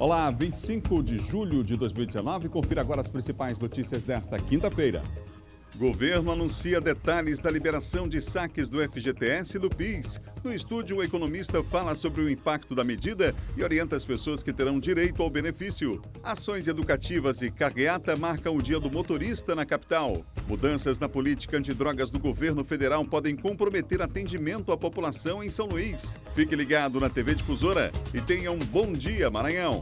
Olá, 25 de julho de 2019. Confira agora as principais notícias desta quinta-feira. Governo anuncia detalhes da liberação de saques do FGTS e do PIS. No estúdio, o economista fala sobre o impacto da medida e orienta as pessoas que terão direito ao benefício. Ações educativas e carreata marcam o Dia do Motorista na capital. Mudanças na política antidrogas do governo federal podem comprometer atendimento à população em São Luís. Fique ligado na TV Difusora e tenha um bom dia, Maranhão!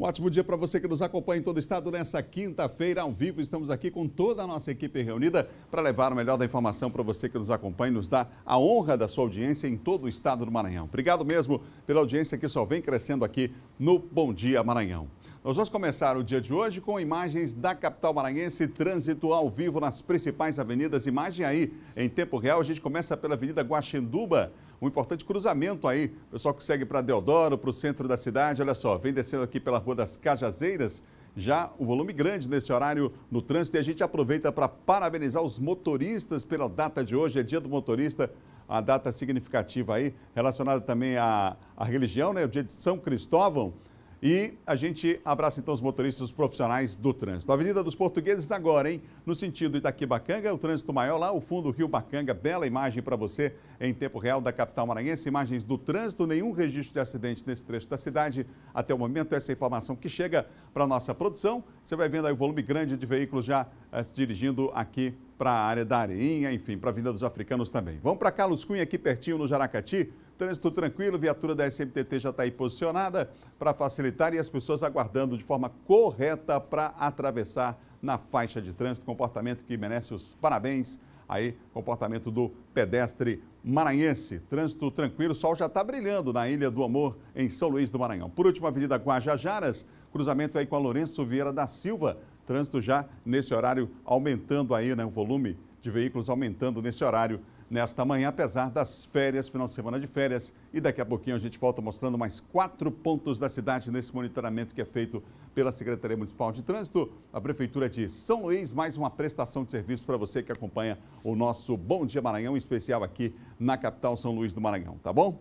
Um ótimo dia para você que nos acompanha em todo o estado nessa quinta-feira ao vivo. Estamos aqui com toda a nossa equipe reunida para levar o melhor da informação para você que nos acompanha e nos dá a honra da sua audiência em todo o estado do Maranhão. Obrigado mesmo pela audiência que só vem crescendo aqui no Bom Dia Maranhão. Nós vamos começar o dia de hoje com imagens da capital maranhense, trânsito ao vivo nas principais avenidas. Imagem aí em tempo real. A gente começa pela Avenida Guaxinduba, um importante cruzamento aí. pessoal que segue para Deodoro, para o centro da cidade. Olha só, vem descendo aqui pela Rua das Cajazeiras já o volume grande nesse horário no trânsito e a gente aproveita para parabenizar os motoristas pela data de hoje, é dia do motorista, a data significativa aí, relacionada também à, à religião, né? O dia de São Cristóvão. E a gente abraça então os motoristas profissionais do trânsito. Avenida dos Portugueses agora, hein? No sentido Itaquibacanga, o trânsito maior lá, o fundo do Rio Bacanga. Bela imagem para você em tempo real da capital maranhense. Imagens do trânsito, nenhum registro de acidente nesse trecho da cidade. Até o momento, essa é informação que chega para nossa produção. Você vai vendo aí o volume grande de veículos já eh, se dirigindo aqui para a área da Areinha, enfim, para a Avenida dos Africanos também. Vamos para Carlos Cunha, aqui pertinho no Jaracati. Trânsito tranquilo, viatura da SMTT já está aí posicionada para facilitar e as pessoas aguardando de forma correta para atravessar na faixa de trânsito. Comportamento que merece os parabéns aí, comportamento do pedestre maranhense. Trânsito tranquilo, o sol já está brilhando na Ilha do Amor, em São Luís do Maranhão. Por último, a Avenida Guajajaras, cruzamento aí com a Lourenço Vieira da Silva. Trânsito já nesse horário aumentando aí, né? O volume de veículos aumentando nesse horário nesta manhã, apesar das férias, final de semana de férias. E daqui a pouquinho a gente volta mostrando mais quatro pontos da cidade nesse monitoramento que é feito pela Secretaria Municipal de Trânsito, a Prefeitura de São Luís. Mais uma prestação de serviço para você que acompanha o nosso Bom Dia Maranhão, especial aqui na capital São Luís do Maranhão, tá bom?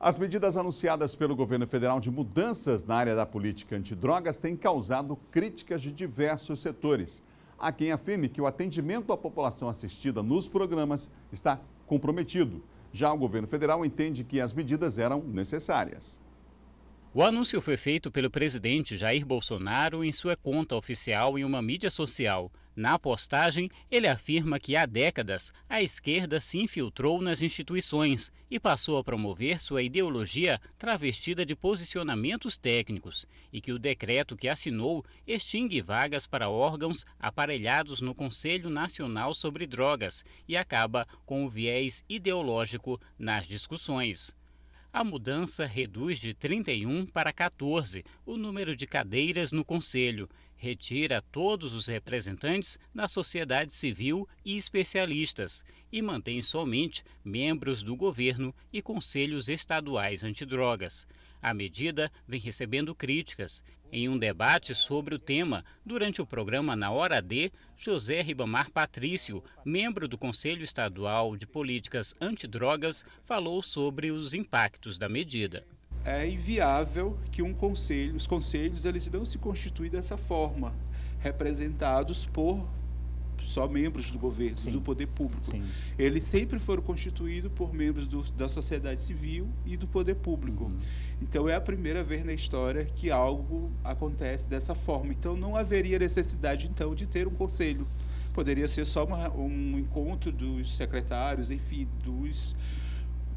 As medidas anunciadas pelo governo federal de mudanças na área da política antidrogas têm causado críticas de diversos setores. Há quem afirme que o atendimento à população assistida nos programas está comprometido. Já o governo federal entende que as medidas eram necessárias. O anúncio foi feito pelo presidente Jair Bolsonaro em sua conta oficial em uma mídia social. Na postagem, ele afirma que há décadas a esquerda se infiltrou nas instituições e passou a promover sua ideologia travestida de posicionamentos técnicos e que o decreto que assinou extingue vagas para órgãos aparelhados no Conselho Nacional sobre Drogas e acaba com o viés ideológico nas discussões a mudança reduz de 31 para 14 o número de cadeiras no Conselho retira todos os representantes da sociedade civil e especialistas e mantém somente membros do governo e conselhos estaduais antidrogas. A medida vem recebendo críticas. Em um debate sobre o tema, durante o programa Na Hora D, José Ribamar Patrício, membro do Conselho Estadual de Políticas Antidrogas, falou sobre os impactos da medida é inviável que um conselho, os conselhos eles não se constituem dessa forma, representados por só membros do governo, Sim. do poder público. Sim. Eles sempre foram constituídos por membros do, da sociedade civil e do poder público. Uhum. Então é a primeira vez na história que algo acontece dessa forma. Então não haveria necessidade então de ter um conselho. Poderia ser só uma, um encontro dos secretários, enfim, dos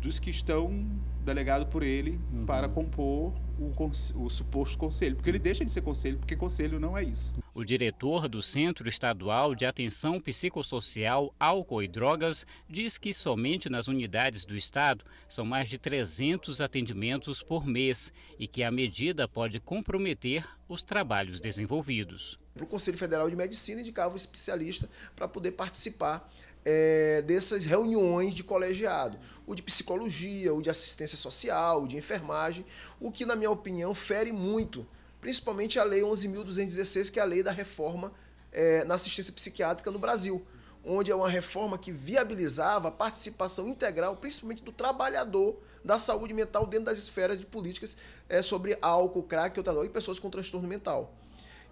dos que estão delegados por ele uhum. para compor o, o, suposto conselho, porque ele deixa de ser conselho, porque conselho não é isso. O diretor do Centro Estadual de Atenção Psicossocial, Álcool e Drogas diz que somente nas unidades do Estado são mais de 300 atendimentos por mês e que a medida pode comprometer os trabalhos desenvolvidos. O Conselho Federal de Medicina indicava o especialista para poder participar é, dessas reuniões de colegiado, o de psicologia, o de assistência social, o de enfermagem, o que, na minha opinião, fere muito, principalmente a Lei 11.216, que é a lei da reforma é, na assistência psiquiátrica no Brasil, onde é uma reforma que viabilizava a participação integral, principalmente do trabalhador da saúde mental dentro das esferas de políticas é, sobre álcool, crack, outras e pessoas com transtorno mental.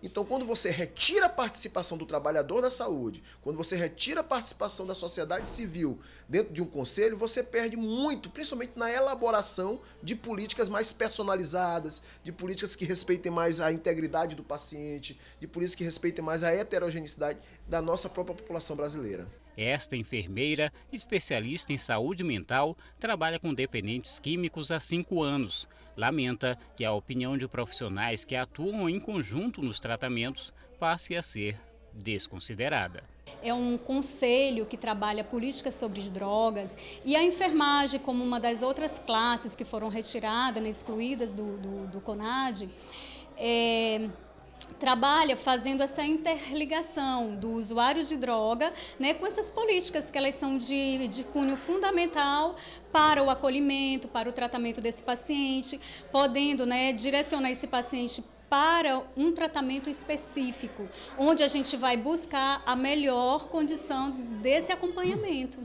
Então, quando você retira a participação do trabalhador da saúde, quando você retira a participação da sociedade civil dentro de um conselho, você perde muito, principalmente na elaboração de políticas mais personalizadas, de políticas que respeitem mais a integridade do paciente, de políticas que respeitem mais a heterogeneidade da nossa própria população brasileira. Esta enfermeira, especialista em saúde mental, trabalha com dependentes químicos há cinco anos. Lamenta que a opinião de profissionais que atuam em conjunto nos tratamentos passe a ser desconsiderada. É um conselho que trabalha políticas sobre drogas e a enfermagem, como uma das outras classes que foram retiradas, né, excluídas do, do, do CONAD, é, trabalha fazendo essa interligação do usuário de droga né, com essas políticas que elas são de, de cunho fundamental para o acolhimento, para o tratamento desse paciente, podendo né, direcionar esse paciente para um tratamento específico, onde a gente vai buscar a melhor condição desse acompanhamento.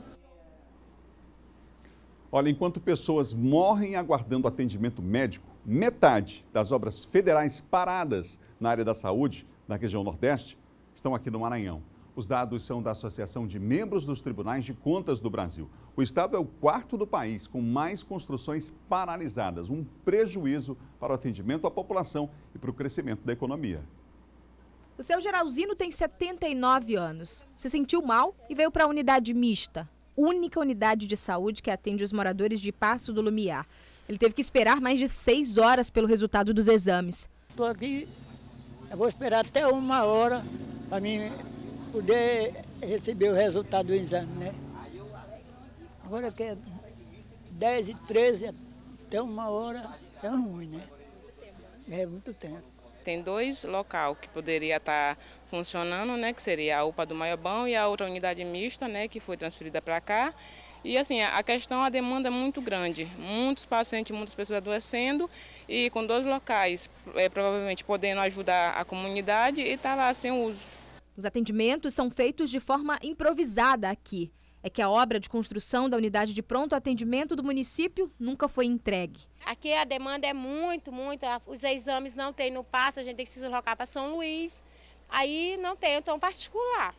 Olha, enquanto pessoas morrem aguardando atendimento médico, Metade das obras federais paradas na área da saúde, na região Nordeste, estão aqui no Maranhão. Os dados são da Associação de Membros dos Tribunais de Contas do Brasil. O estado é o quarto do país com mais construções paralisadas, um prejuízo para o atendimento à população e para o crescimento da economia. O seu Geralzino tem 79 anos. Se sentiu mal e veio para a unidade mista, única unidade de saúde que atende os moradores de Passo do Lumiar. Ele teve que esperar mais de seis horas pelo resultado dos exames. Estou aqui, vou esperar até uma hora para mim poder receber o resultado do exame, né? Agora que é 10 e 13 até uma hora é ruim, né? É muito tempo. Tem dois local que poderia estar tá funcionando, né? Que seria a UPA do Maiobão e a outra unidade mista, né? Que foi transferida para cá e assim, a questão, a demanda é muito grande. Muitos pacientes, muitas pessoas adoecendo e com dois locais, é, provavelmente podendo ajudar a comunidade e está lá sem uso. Os atendimentos são feitos de forma improvisada aqui. É que a obra de construção da unidade de pronto atendimento do município nunca foi entregue. Aqui a demanda é muito, muito. Os exames não tem no passo, a gente tem que se deslocar para São Luís. Aí não tem, então particular.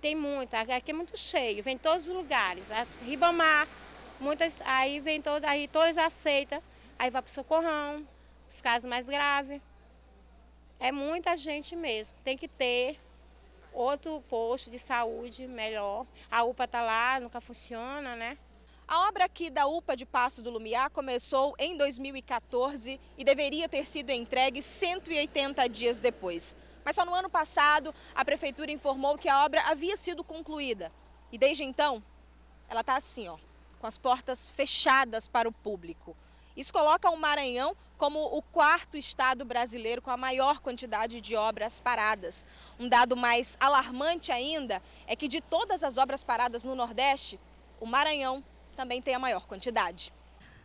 Tem muito, aqui é muito cheio, vem todos os lugares. A Ribamar, muitas, aí vem todo, aí todas aceitam, aí vai para o socorrão, os casos mais graves. É muita gente mesmo, tem que ter outro posto de saúde melhor. A UPA está lá, nunca funciona, né? A obra aqui da UPA de Passo do Lumiar começou em 2014 e deveria ter sido entregue 180 dias depois. Mas só no ano passado a prefeitura informou que a obra havia sido concluída. E desde então, ela está assim, ó, com as portas fechadas para o público. Isso coloca o Maranhão como o quarto estado brasileiro com a maior quantidade de obras paradas. Um dado mais alarmante ainda é que de todas as obras paradas no Nordeste, o Maranhão também tem a maior quantidade.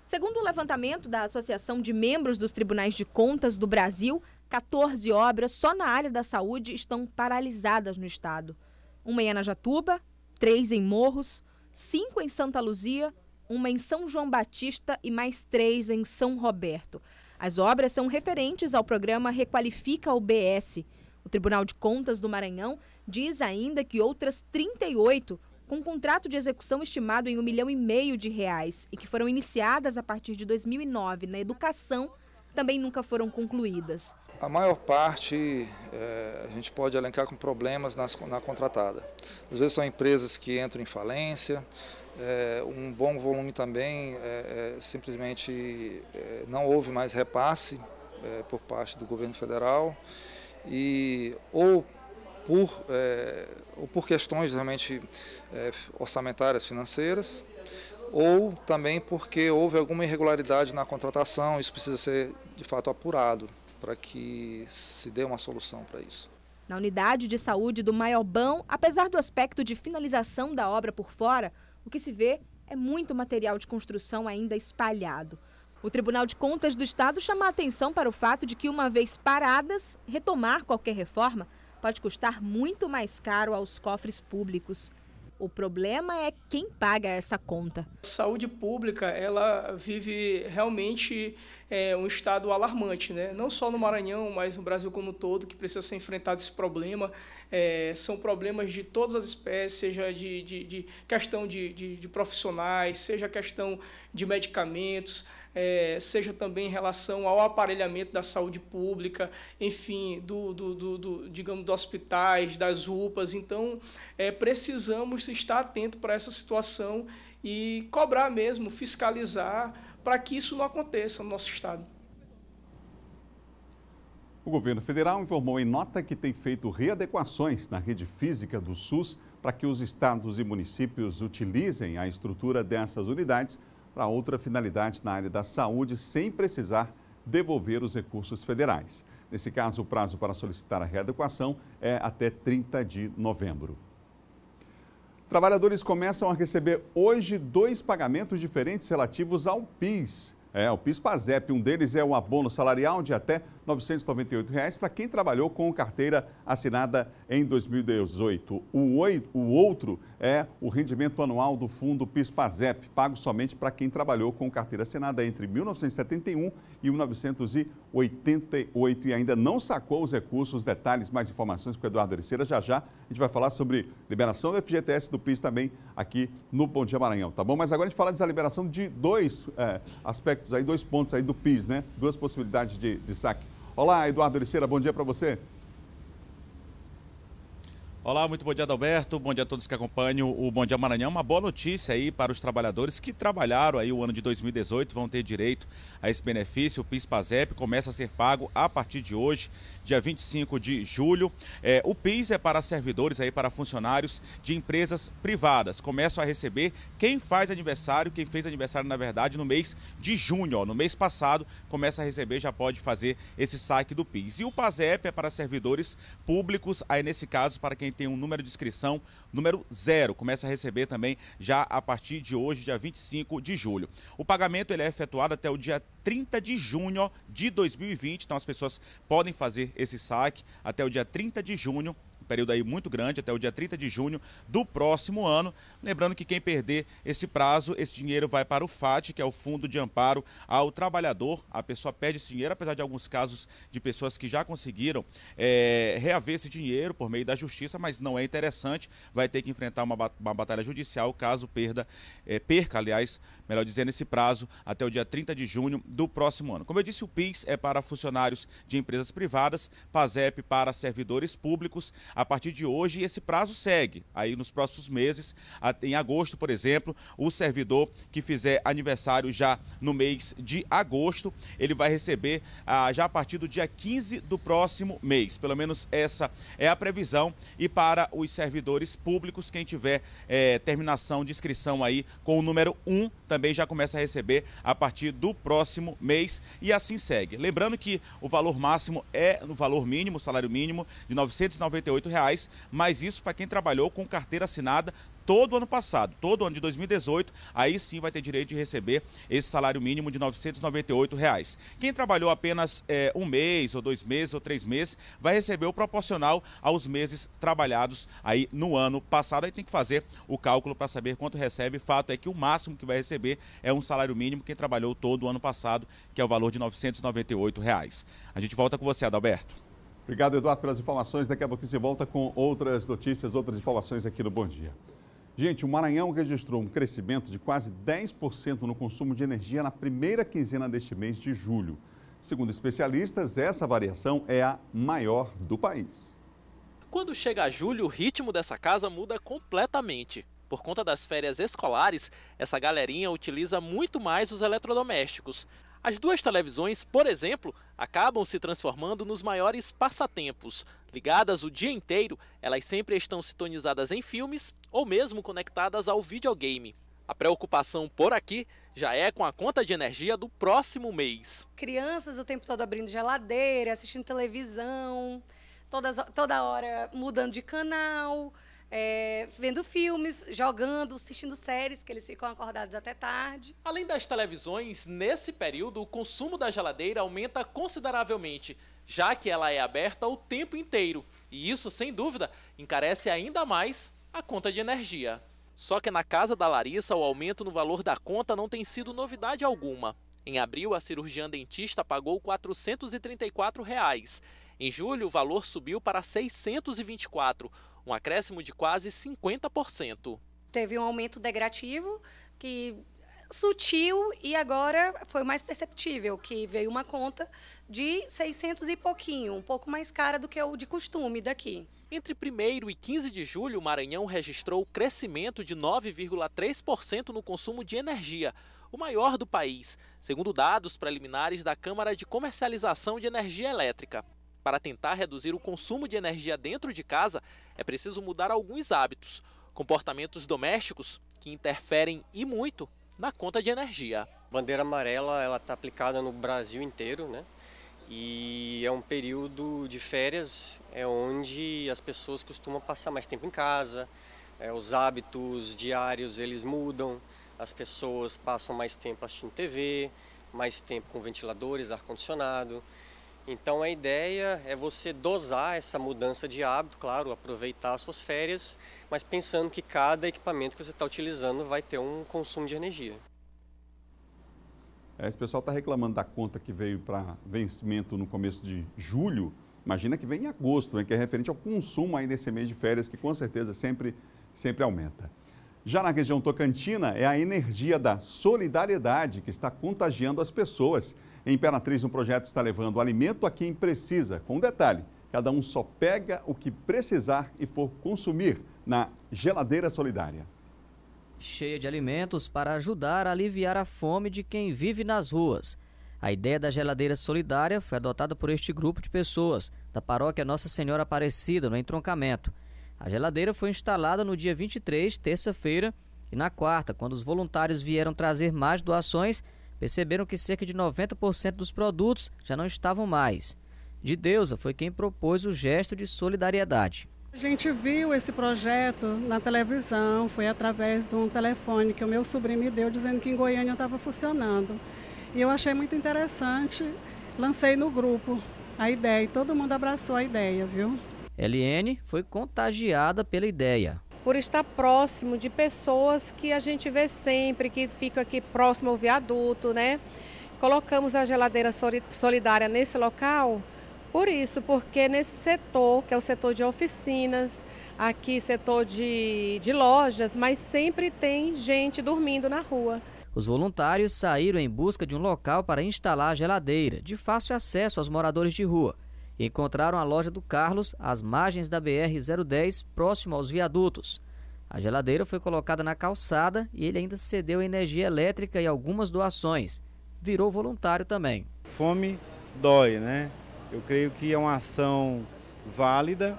Segundo o levantamento da Associação de Membros dos Tribunais de Contas do Brasil, 14 obras só na área da saúde estão paralisadas no estado. Uma em Anajatuba, três em Morros, cinco em Santa Luzia, uma em São João Batista e mais três em São Roberto. As obras são referentes ao programa Requalifica o BS. O Tribunal de Contas do Maranhão diz ainda que outras 38, com um contrato de execução estimado em um milhão e meio de reais e que foram iniciadas a partir de 2009 na educação, também nunca foram concluídas. A maior parte é, a gente pode elencar com problemas nas, na contratada. Às vezes são empresas que entram em falência, é, um bom volume também, é, é simplesmente é, não houve mais repasse é, por parte do governo federal e ou por, ou por questões realmente orçamentárias, financeiras, ou também porque houve alguma irregularidade na contratação, isso precisa ser de fato apurado para que se dê uma solução para isso. Na unidade de saúde do Maiobão, apesar do aspecto de finalização da obra por fora, o que se vê é muito material de construção ainda espalhado. O Tribunal de Contas do Estado chama a atenção para o fato de que, uma vez paradas, retomar qualquer reforma pode custar muito mais caro aos cofres públicos. O problema é quem paga essa conta. Saúde pública, ela vive realmente é, um estado alarmante, né? Não só no Maranhão, mas no Brasil como um todo, que precisa ser enfrentado esse problema. É, são problemas de todas as espécies, seja de, de, de questão de, de, de profissionais, seja questão de medicamentos, é, seja também em relação ao aparelhamento da saúde pública, enfim, do, do, do, do digamos, dos hospitais, das roupas. Então, é, precisamos estar atento para essa situação e cobrar mesmo, fiscalizar, para que isso não aconteça no nosso Estado. O governo federal informou em nota que tem feito readequações na rede física do SUS para que os estados e municípios utilizem a estrutura dessas unidades para outra finalidade na área da saúde sem precisar devolver os recursos federais. Nesse caso, o prazo para solicitar a readequação é até 30 de novembro. Trabalhadores começam a receber hoje dois pagamentos diferentes relativos ao PIS. É, o PIS-PASEP. Um deles é o abono salarial de até R$ reais para quem trabalhou com carteira assinada em 2018. O, oito, o outro é o rendimento anual do fundo PIS/PASEP, pago somente para quem trabalhou com carteira assinada entre 1971 e 1988 e ainda não sacou os recursos. Detalhes, mais informações com o Eduardo Ericeira. Já já a gente vai falar sobre liberação do FGTS do PIS também aqui no Bom Dia Maranhão, tá bom? Mas agora a gente fala da liberação de dois é, aspectos aí, dois pontos aí do PIS, né? Duas possibilidades de, de saque Olá, Eduardo Ericeira, bom dia para você. Olá, muito bom dia, Adalberto. Bom dia a todos que acompanham o Bom Dia Maranhão. Uma boa notícia aí para os trabalhadores que trabalharam aí o ano de 2018, vão ter direito a esse benefício. O PIS-PASEP começa a ser pago a partir de hoje, dia 25 de julho. É, o PIS é para servidores aí, para funcionários de empresas privadas. Começam a receber quem faz aniversário, quem fez aniversário, na verdade, no mês de junho, ó, no mês passado, começa a receber, já pode fazer esse saque do PIS. E o PASEP é para servidores públicos, aí nesse caso, para quem tem um número de inscrição, número zero. Começa a receber também já a partir de hoje, dia 25 de julho. O pagamento ele é efetuado até o dia 30 de junho de 2020, então as pessoas podem fazer esse saque até o dia 30 de junho período aí muito grande, até o dia 30 de junho do próximo ano. Lembrando que quem perder esse prazo, esse dinheiro vai para o FAT, que é o Fundo de Amparo ao Trabalhador. A pessoa pede esse dinheiro, apesar de alguns casos de pessoas que já conseguiram é, reaver esse dinheiro por meio da justiça, mas não é interessante, vai ter que enfrentar uma, uma batalha judicial caso perda, é, perca, aliás, melhor dizendo, esse prazo até o dia 30 de junho do próximo ano. Como eu disse, o PIX é para funcionários de empresas privadas, PASEP para servidores públicos a partir de hoje esse prazo segue. Aí nos próximos meses, em agosto, por exemplo, o servidor que fizer aniversário já no mês de agosto, ele vai receber ah, já a partir do dia 15 do próximo mês. Pelo menos essa é a previsão. E para os servidores públicos, quem tiver eh, terminação de inscrição aí com o número 1 também já começa a receber a partir do próximo mês e assim segue. Lembrando que o valor máximo é no valor mínimo, salário mínimo de R$ 998, reais, mas isso para quem trabalhou com carteira assinada todo o ano passado, todo o ano de 2018, aí sim vai ter direito de receber esse salário mínimo de R$ 998. Reais. Quem trabalhou apenas é, um mês, ou dois meses, ou três meses, vai receber o proporcional aos meses trabalhados aí no ano passado. Aí tem que fazer o cálculo para saber quanto recebe. Fato é que o máximo que vai receber é um salário mínimo quem trabalhou todo o ano passado, que é o valor de R$ 998. Reais. A gente volta com você, Adalberto. Obrigado, Eduardo, pelas informações. Daqui a pouco você volta com outras notícias, outras informações aqui no Bom Dia. Gente, o Maranhão registrou um crescimento de quase 10% no consumo de energia na primeira quinzena deste mês de julho. Segundo especialistas, essa variação é a maior do país. Quando chega julho, o ritmo dessa casa muda completamente. Por conta das férias escolares, essa galerinha utiliza muito mais os eletrodomésticos. As duas televisões, por exemplo, acabam se transformando nos maiores passatempos. Ligadas o dia inteiro, elas sempre estão sintonizadas em filmes ou mesmo conectadas ao videogame. A preocupação por aqui já é com a conta de energia do próximo mês. Crianças o tempo todo abrindo geladeira, assistindo televisão, todas, toda hora mudando de canal é, vendo filmes, jogando, assistindo séries, que eles ficam acordados até tarde. Além das televisões, nesse período, o consumo da geladeira aumenta consideravelmente, já que ela é aberta o tempo inteiro. E isso, sem dúvida, encarece ainda mais a conta de energia. Só que na casa da Larissa, o aumento no valor da conta não tem sido novidade alguma. Em abril, a cirurgiã dentista pagou R$ 434. Reais. Em julho, o valor subiu para R$ 624 um acréscimo de quase 50%. Teve um aumento degrativo que sutil e agora foi mais perceptível, que veio uma conta de 600 e pouquinho, um pouco mais cara do que o de costume daqui. Entre 1 e 15 de julho, o Maranhão registrou crescimento de 9,3% no consumo de energia, o maior do país, segundo dados preliminares da Câmara de Comercialização de Energia Elétrica. Para tentar reduzir o consumo de energia dentro de casa, é preciso mudar alguns hábitos, comportamentos domésticos que interferem e muito na conta de energia. A bandeira amarela ela está aplicada no Brasil inteiro, né? E é um período de férias é onde as pessoas costumam passar mais tempo em casa, é, os hábitos diários eles mudam, as pessoas passam mais tempo assistindo TV, mais tempo com ventiladores, ar condicionado. Então a ideia é você dosar essa mudança de hábito, claro, aproveitar as suas férias, mas pensando que cada equipamento que você está utilizando vai ter um consumo de energia. É, esse pessoal está reclamando da conta que veio para vencimento no começo de julho. Imagina que vem em agosto, né, que é referente ao consumo aí desse mês de férias, que com certeza sempre, sempre aumenta. Já na região Tocantina, é a energia da solidariedade que está contagiando as pessoas em Imperatriz, um projeto está levando alimento a quem precisa. Com um detalhe, cada um só pega o que precisar e for consumir na Geladeira Solidária. Cheia de alimentos para ajudar a aliviar a fome de quem vive nas ruas. A ideia da geladeira solidária foi adotada por este grupo de pessoas da paróquia Nossa Senhora Aparecida, no entroncamento. A geladeira foi instalada no dia 23, terça-feira, e na quarta, quando os voluntários vieram trazer mais doações, perceberam que cerca de 90% dos produtos já não estavam mais. De Deusa foi quem propôs o gesto de solidariedade. A gente viu esse projeto na televisão, foi através de um telefone que o meu sobrinho me deu dizendo que em Goiânia estava funcionando. E eu achei muito interessante, lancei no grupo a ideia e todo mundo abraçou a ideia, viu? Eliene foi contagiada pela ideia por estar próximo de pessoas que a gente vê sempre, que ficam aqui próximo ao viaduto, né? Colocamos a geladeira solidária nesse local por isso, porque nesse setor, que é o setor de oficinas, aqui setor de, de lojas, mas sempre tem gente dormindo na rua. Os voluntários saíram em busca de um local para instalar a geladeira, de fácil acesso aos moradores de rua encontraram a loja do Carlos às margens da BR-010, próximo aos viadutos. A geladeira foi colocada na calçada e ele ainda cedeu energia elétrica e algumas doações. Virou voluntário também. Fome dói, né? Eu creio que é uma ação válida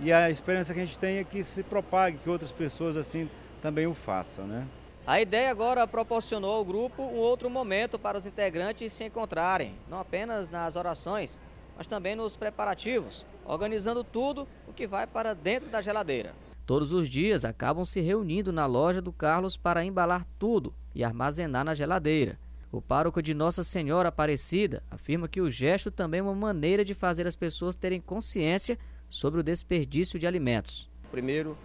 e a esperança que a gente tem é que se propague, que outras pessoas assim também o façam, né? A ideia agora proporcionou ao grupo um outro momento para os integrantes se encontrarem, não apenas nas orações, mas também nos preparativos, organizando tudo o que vai para dentro da geladeira. Todos os dias acabam se reunindo na loja do Carlos para embalar tudo e armazenar na geladeira. O pároco de Nossa Senhora Aparecida afirma que o gesto também é uma maneira de fazer as pessoas terem consciência sobre o desperdício de alimentos. Primeiro,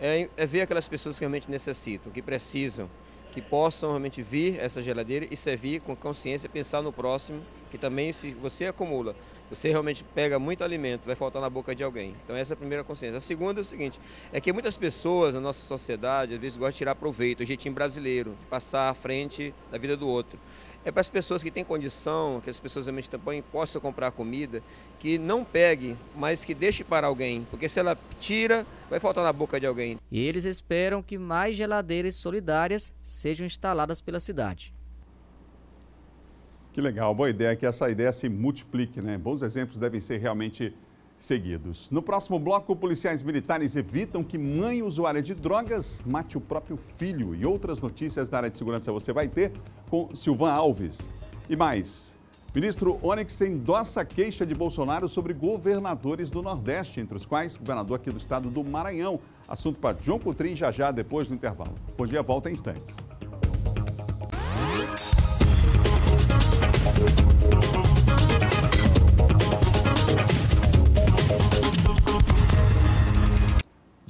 é, é ver aquelas pessoas que realmente necessitam, que precisam, que possam realmente vir essa geladeira e servir com consciência, pensar no próximo, que também se você acumula, você realmente pega muito alimento, vai faltar na boca de alguém. Então essa é a primeira consciência. A segunda é o seguinte, é que muitas pessoas na nossa sociedade às vezes gostam de tirar proveito, o jeitinho brasileiro, de passar à frente da vida do outro é para as pessoas que têm condição, que as pessoas realmente também possam comprar comida, que não pegue, mas que deixe para alguém, porque se ela tira, vai faltar na boca de alguém. E eles esperam que mais geladeiras solidárias sejam instaladas pela cidade. Que legal, boa ideia que essa ideia se multiplique, né? Bons exemplos devem ser realmente seguidos. No próximo bloco, policiais militares evitam que mãe usuária de drogas mate o próprio filho. E outras notícias da área de segurança você vai ter com Silvan Alves. E mais. Ministro Onyx endossa queixa de Bolsonaro sobre governadores do Nordeste, entre os quais o governador aqui do estado do Maranhão. Assunto para João Coutrin já já depois do intervalo. Bom dia, volta em instantes.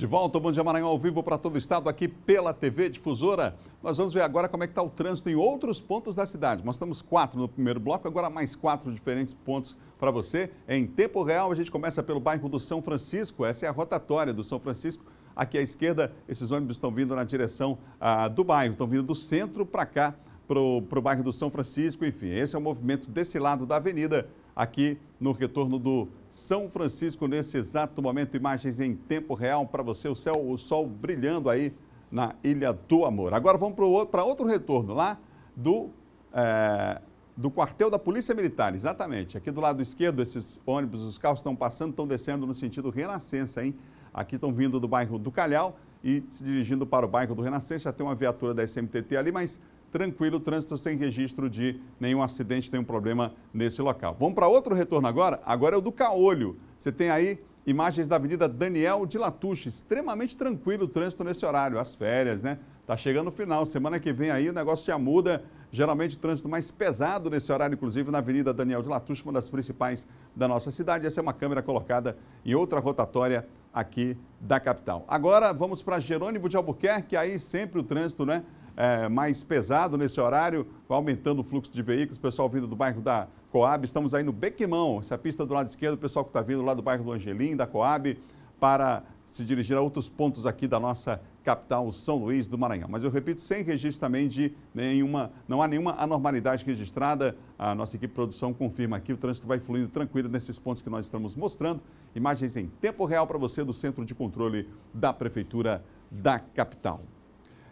De volta, o Bom Dia Maranhão ao vivo para todo o estado, aqui pela TV Difusora. Nós vamos ver agora como é que está o trânsito em outros pontos da cidade. Nós estamos quatro no primeiro bloco, agora mais quatro diferentes pontos para você. Em tempo real, a gente começa pelo bairro do São Francisco, essa é a rotatória do São Francisco. Aqui à esquerda, esses ônibus estão vindo na direção ah, do bairro, estão vindo do centro para cá, para o bairro do São Francisco. Enfim, esse é o movimento desse lado da avenida aqui no retorno do São Francisco, nesse exato momento, imagens em tempo real para você, o céu, o sol brilhando aí na Ilha do Amor. Agora vamos para outro retorno lá do, é, do quartel da Polícia Militar, exatamente. Aqui do lado esquerdo, esses ônibus, os carros estão passando, estão descendo no sentido Renascença, hein? Aqui estão vindo do bairro do Calhau e se dirigindo para o bairro do Renascença. Já tem uma viatura da SMTT ali, mas tranquilo, trânsito sem registro de nenhum acidente, nenhum problema nesse local. Vamos para outro retorno agora? Agora é o do Caolho. Você tem aí imagens da Avenida Daniel de Latuche, extremamente tranquilo o trânsito nesse horário, as férias, né? Tá chegando o final, semana que vem aí o negócio já muda, geralmente o trânsito mais pesado nesse horário, inclusive na Avenida Daniel de Latuche, uma das principais da nossa cidade. Essa é uma câmera colocada em outra rotatória aqui da capital. Agora vamos para Jerônimo de Albuquerque, aí sempre o trânsito, né? é, mais pesado nesse horário, aumentando o fluxo de veículos, pessoal vindo do bairro da Coab. Estamos aí no Bequimão, essa pista do lado esquerdo, o pessoal que está vindo lá do bairro do Angelim, da Coab, para se dirigir a outros pontos aqui da nossa capital, São Luís do Maranhão. Mas eu repito, sem registro também de nenhuma, não há nenhuma anormalidade registrada. A nossa equipe de produção confirma aqui, o trânsito vai fluindo tranquilo nesses pontos que nós estamos mostrando. Imagens em tempo real para você do Centro de Controle da Prefeitura da Capital.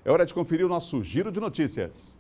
É hora de conferir o nosso giro de notícias.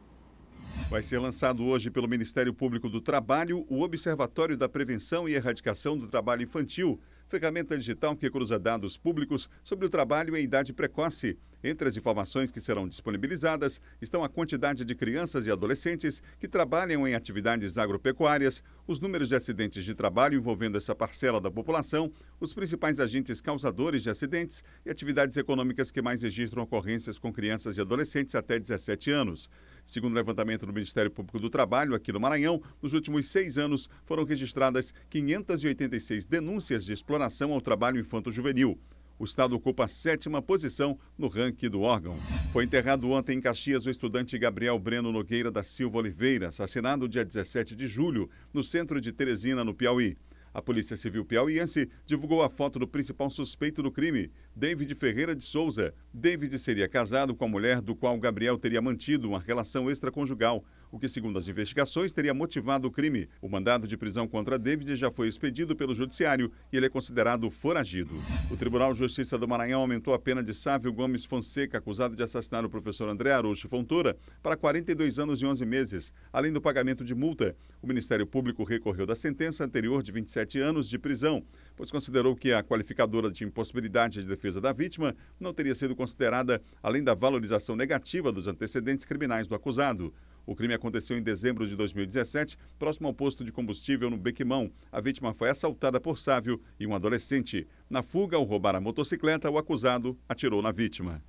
Vai ser lançado hoje pelo Ministério Público do Trabalho o Observatório da Prevenção e Erradicação do Trabalho Infantil, ferramenta digital que cruza dados públicos sobre o trabalho em idade precoce entre as informações que serão disponibilizadas estão a quantidade de crianças e adolescentes que trabalham em atividades agropecuárias, os números de acidentes de trabalho envolvendo essa parcela da população, os principais agentes causadores de acidentes e atividades econômicas que mais registram ocorrências com crianças e adolescentes até 17 anos. Segundo o levantamento do Ministério Público do Trabalho, aqui no Maranhão, nos últimos seis anos foram registradas 586 denúncias de exploração ao trabalho infanto-juvenil o Estado ocupa a sétima posição no ranking do órgão. Foi enterrado ontem em Caxias o estudante Gabriel Breno Nogueira da Silva Oliveira, assassinado dia 17 de julho, no centro de Teresina, no Piauí. A Polícia Civil piauiense divulgou a foto do principal suspeito do crime, David Ferreira de Souza. David seria casado com a mulher do qual Gabriel teria mantido uma relação extraconjugal o que, segundo as investigações, teria motivado o crime. O mandado de prisão contra David já foi expedido pelo Judiciário e ele é considerado foragido. O Tribunal de Justiça do Maranhão aumentou a pena de Sávio Gomes Fonseca, acusado de assassinar o professor André Arocho Fontoura, para 42 anos e 11 meses, além do pagamento de multa. O Ministério Público recorreu da sentença anterior de 27 anos de prisão, pois considerou que a qualificadora de impossibilidade de defesa da vítima não teria sido considerada, além da valorização negativa dos antecedentes criminais do acusado. O crime aconteceu em dezembro de 2017, próximo ao posto de combustível no Bequimão. A vítima foi assaltada por Sávio e um adolescente. Na fuga, ao roubar a motocicleta, o acusado atirou na vítima.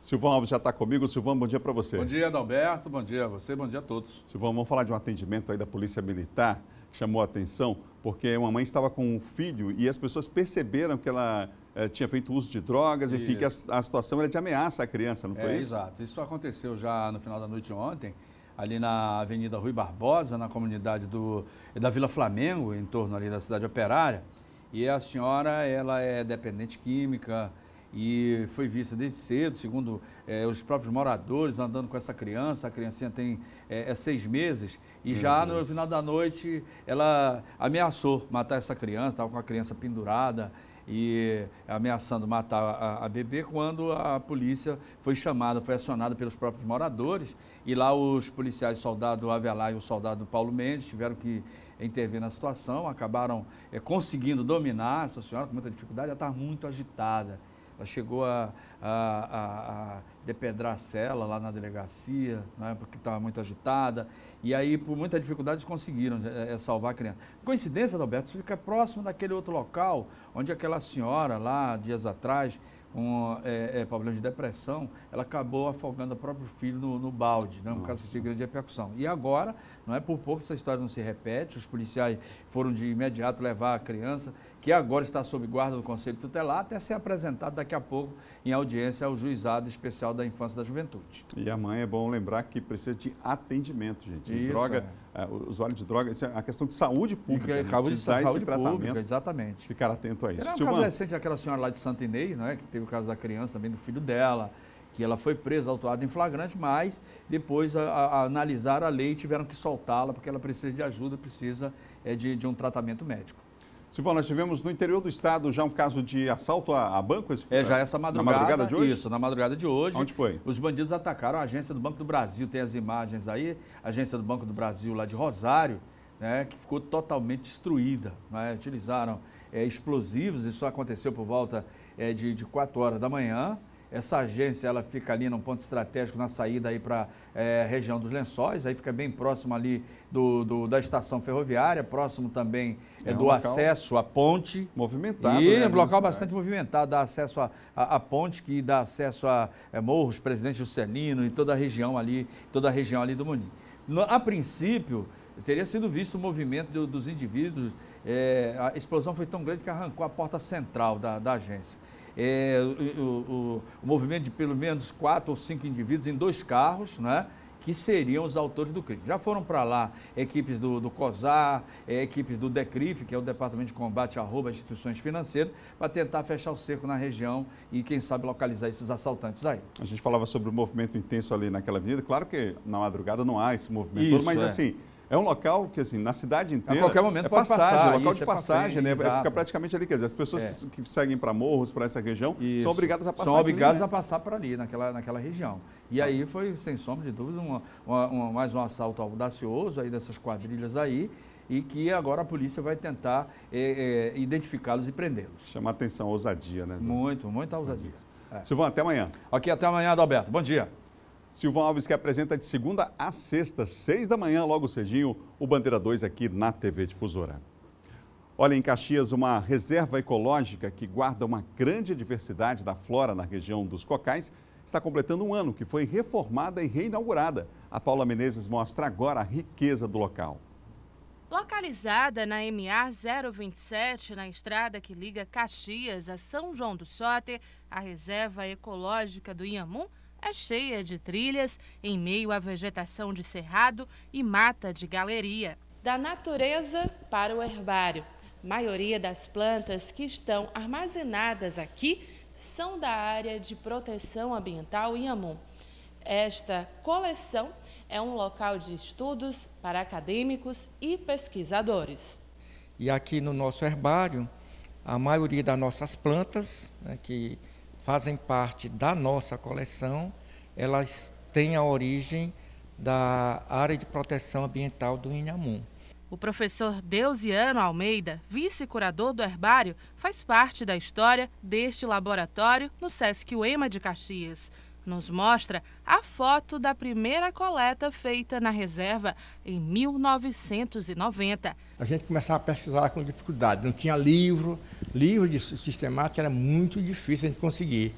Silvão Alves já está comigo. Silvão, bom dia para você. Bom dia, Adalberto. Bom dia a você. Bom dia a todos. Silvão, vamos falar de um atendimento aí da Polícia Militar que chamou a atenção, porque uma mãe estava com um filho e as pessoas perceberam que ela eh, tinha feito uso de drogas, Isso. enfim, que a, a, situação era de ameaça à criança, não foi é, isso? Exato. Isso aconteceu já no final da noite de ontem, ali na Avenida Rui Barbosa, na comunidade do, da Vila Flamengo, em torno ali da cidade operária. E a senhora, ela é dependente química e foi vista desde cedo, segundo eh, os próprios moradores, andando com essa criança. A criancinha tem eh, é seis meses e Meu já Deus. no final da noite ela ameaçou matar essa criança, estava com a criança pendurada e ameaçando matar a, a bebê quando a polícia foi chamada, foi acionada pelos próprios moradores e lá os policiais, o soldado Avelar e o soldado Paulo Mendes tiveram que intervir na situação, acabaram é, conseguindo dominar essa senhora com muita dificuldade, ela estava tá muito agitada ela chegou a, a, a, a depedrar a cela lá na delegacia, né, porque estava muito agitada. E aí, por muita dificuldade, eles conseguiram é, é salvar a criança. Coincidência, você fica próximo daquele outro local onde aquela senhora, lá dias atrás, com é, é, problema de depressão, ela acabou afogando o próprio filho no, no balde, né, por causa desse grande repercussão. E agora, não é por pouco essa história não se repete, os policiais foram de imediato levar a criança que agora está sob guarda do Conselho Tutelar, até ser apresentado daqui a pouco em audiência ao Juizado Especial da Infância e da Juventude. E a mãe é bom lembrar que precisa de atendimento, gente. Isso, droga, é. uh, eh, usuário de droga, isso é a questão de saúde pública. Que acabou de saúde pública, exatamente. Ficar atento a isso. Era um caso recente daquela senhora lá de Santa Inês, né, que teve o caso da criança também, do filho dela, que ela foi presa, autuada em flagrante, mas depois a, a analisaram a lei e tiveram que soltá-la, porque ela precisa de ajuda, precisa é, de, de um tratamento médico. Silvão, nós tivemos no interior do estado já um caso de assalto a, a banco? Esse, é, já essa madrugada. Na madrugada de hoje? Isso, na madrugada de hoje. Onde foi? Os bandidos atacaram a agência do Banco do Brasil, tem as imagens aí, a agência do Banco do Brasil lá de Rosário, né, que ficou totalmente destruída. Né? Utilizaram é, explosivos, isso aconteceu por volta é, de, de 4 horas da manhã. Essa agência ela fica ali num ponto estratégico na saída aí para a é, região dos Lençóis, aí fica bem próximo ali do, do da estação ferroviária, próximo também é, é do um acesso à ponte. Movimentado. E né, um local bastante é. movimentado, dá acesso à ponte, que dá acesso a é, Morros, Presidente Juscelino e toda a região ali, toda a região ali do Munim. No, a princípio, teria sido visto o movimento do, dos indivíduos. É, a explosão foi tão grande que arrancou a porta central da, da agência é, o, o, o, movimento de pelo menos quatro ou cinco indivíduos em dois carros, né? que seriam os autores do crime. Já foram para lá equipes do, do COSAR, é, equipes do DECRIF, que é o Departamento de Combate a Roubo Instituições Financeiras, para tentar fechar o cerco na região e, quem sabe, localizar esses assaltantes aí. A gente falava sobre o movimento intenso ali naquela avenida. Claro que na madrugada não há esse movimento Isso, todo, mas é. assim, é um local que, assim, na cidade inteira. A qualquer momento é pode passagem, passar. É local de passagem, né? é né? Exato. Fica praticamente ali. Quer dizer, as pessoas é. que, que, seguem para morros, para essa região, Isso. são obrigadas a passar São obrigadas ali, né? a passar para ali, naquela, naquela região. E ah. aí foi, sem sombra de dúvida, uma, uma, uma, mais um assalto audacioso aí dessas quadrilhas aí e que agora a polícia vai tentar é, é, identificá-los e prendê-los. Chamar atenção, ousadia, né? Muito, muita ousadia. É. Silvão, até amanhã. Ok, até amanhã, Adalberto. Bom dia. Silvão Alves que apresenta de segunda a sexta, seis da manhã, logo cedinho, o Bandeira 2 aqui na TV Difusora. Olha, em Caxias, uma reserva ecológica que guarda uma grande diversidade da flora na região dos Cocais está completando um ano que foi reformada e reinaugurada. A Paula Menezes mostra agora a riqueza do local. Localizada na MA 027, na estrada que liga Caxias a São João do Sote, a reserva ecológica do Inhamum é cheia de trilhas, em meio à vegetação de cerrado e mata de galeria. Da natureza para o herbário. maioria das plantas que estão armazenadas aqui são da área de proteção ambiental Inhamon. Esta coleção é um local de estudos para acadêmicos e pesquisadores. E aqui no nosso herbário, a maioria das nossas plantas, né, que fazem parte da nossa coleção, elas têm a origem da área de proteção ambiental do Inhamum. O professor Deusiano Almeida, vice-curador do herbário, faz parte da história deste laboratório no Sesc Uema de Caxias nos mostra a foto da primeira coleta feita na reserva em 1990. A gente começava a pesquisar com dificuldade, não tinha livro, livro de sistemática era muito difícil a gente conseguir.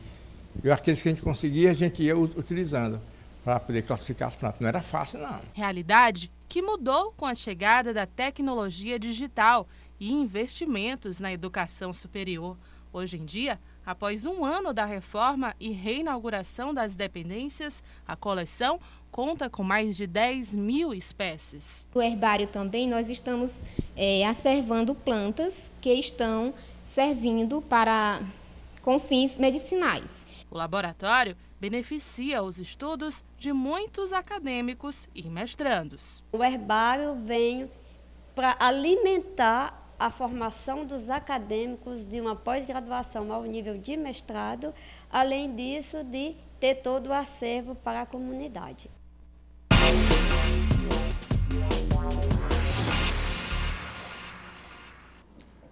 E aqueles que a gente conseguia, a gente ia utilizando para poder classificar as plantas. Não era fácil, não. Realidade que mudou com a chegada da tecnologia digital e investimentos na educação superior. Hoje em dia, Após um ano da reforma e reinauguração das dependências, a coleção conta com mais de 10 mil espécies. O herbário também nós estamos é, acervando plantas que estão servindo para com fins medicinais. O laboratório beneficia os estudos de muitos acadêmicos e mestrandos. O herbário vem para alimentar a formação dos acadêmicos de uma pós-graduação ao nível de mestrado, além disso, de ter todo o acervo para a comunidade.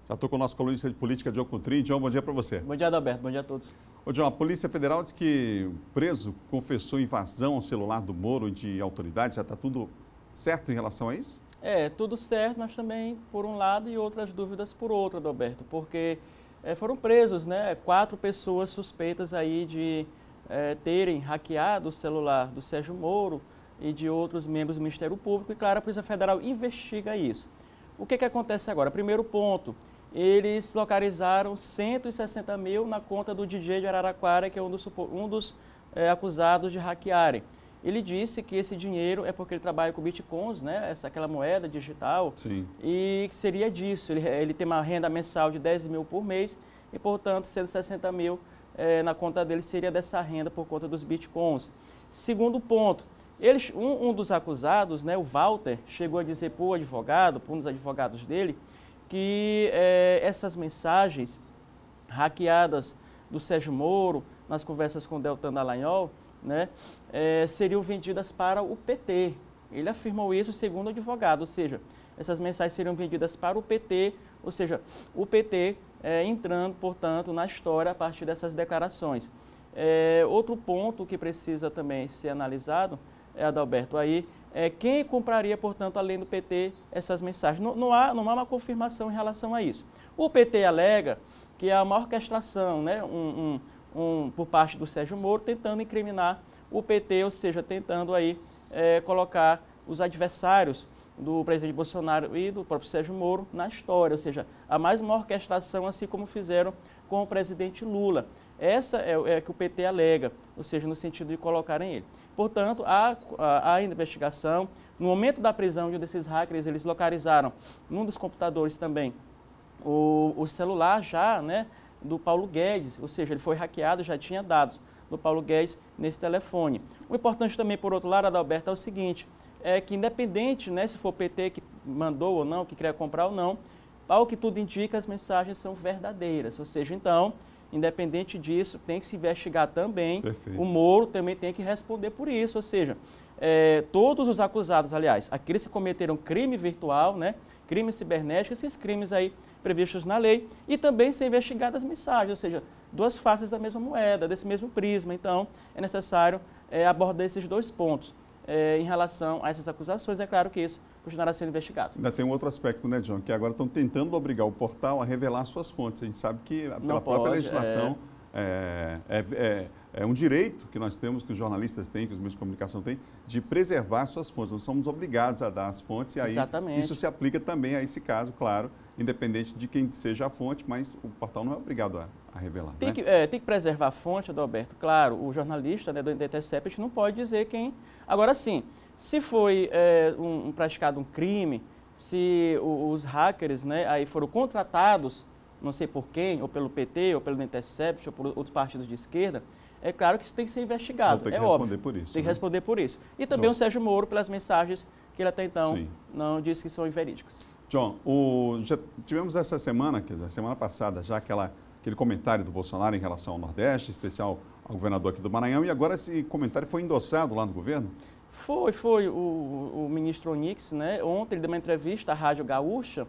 Já estou com o nosso colunista de política, João Coutrinho. João, bom dia para você. Bom dia, Adalberto. Bom dia a todos. Ô, Diogo, a Polícia Federal diz que preso confessou invasão ao celular do Moro de autoridades. Já está tudo certo em relação a isso? É, tudo certo, mas também por um lado e outras dúvidas por outro, Adalberto, porque é, foram presos né, quatro pessoas suspeitas aí de é, terem hackeado o celular do Sérgio Moro e de outros membros do Ministério Público, e claro, a Polícia Federal investiga isso. O que, que acontece agora? Primeiro ponto, eles localizaram 160 mil na conta do DJ de Araraquara, que é um dos, um dos é, acusados de hackearem. Ele disse que esse dinheiro é porque ele trabalha com bitcoins, né? Essa, aquela moeda digital. Sim. E seria disso. Ele, ele tem uma renda mensal de 10 mil por mês e, portanto, 160 mil é, na conta dele seria dessa renda por conta dos bitcoins. Segundo ponto, eles, um, um, dos acusados, né, o Walter, chegou a dizer para o advogado, para um dos advogados dele, que é, essas mensagens hackeadas do Sérgio Moro nas conversas com o Deltan Dallagnol né, é, seriam vendidas para o PT. Ele afirmou isso segundo o advogado, ou seja, essas mensagens seriam vendidas para o PT, ou seja, o PT é, entrando, portanto, na história a partir dessas declarações. É, outro ponto que precisa também ser analisado, é, Adalberto, aí, é quem compraria, portanto, além do PT, essas mensagens. Não, não, há, não há uma confirmação em relação a isso. O PT alega que há é uma orquestração, né, um, um um, por parte do Sérgio Moro, tentando incriminar o PT, ou seja, tentando aí é, colocar os adversários do presidente Bolsonaro e do próprio Sérgio Moro na história, ou seja, a mais uma orquestração, assim como fizeram com o presidente Lula. Essa é, é que o PT alega, ou seja, no sentido de colocarem ele. Portanto, há a, a investigação. No momento da prisão de um desses hackers, eles localizaram num dos computadores também o, o celular já, né? do Paulo Guedes, ou seja, ele foi hackeado, já tinha dados do Paulo Guedes nesse telefone. O importante também, por outro lado, Adalberto, é o seguinte, é que independente né, se for o PT que mandou ou não, que queria comprar ou não, ao que tudo indica, as mensagens são verdadeiras, ou seja, então, independente disso, tem que se investigar também, Perfeito. o Moro também tem que responder por isso, ou seja, é, todos os acusados, aliás, aqueles que cometeram crime virtual, né, crimes cibernéticos, esses crimes aí previstos na lei, e também ser investigadas mensagens, ou seja, duas faces da mesma moeda, desse mesmo prisma. Então, é necessário é, abordar esses dois pontos. É, em relação a essas acusações, é claro que isso continuará sendo investigado. Ainda tem um outro aspecto, né, John, que agora estão tentando obrigar o portal a revelar suas fontes. A gente sabe que, pela Não própria pode, é. legislação, é... É, é, é um direito que nós temos, que os jornalistas têm, que os meios de comunicação têm, de preservar suas fontes. Nós somos obrigados a dar as fontes e aí Exatamente. isso se aplica também a esse caso, claro, independente de quem seja a fonte, mas o portal não é obrigado a, a revelar. Tem, né? que, é, tem que preservar a fonte, Adalberto. Claro, o jornalista né, do Intercept não pode dizer quem... Agora sim, se foi é, um, um, praticado um crime, se o, os hackers né, aí foram contratados, não sei por quem, ou pelo PT, ou pelo Intercept, ou por outros partidos de esquerda, é claro que isso tem que ser investigado. Tem é que é responder óbvio. por isso. Tem né? que responder por isso. E também o Sérgio Moro pelas mensagens que ele até então Sim. não disse que são inverídicas. John, o, já tivemos essa semana, quer dizer, semana passada, já aquela, aquele comentário do Bolsonaro em relação ao Nordeste, em especial ao governador aqui do Maranhão, e agora esse comentário foi endossado lá no governo? Foi, foi. O, o ministro Onix, né? Ontem ele deu uma entrevista à Rádio Gaúcha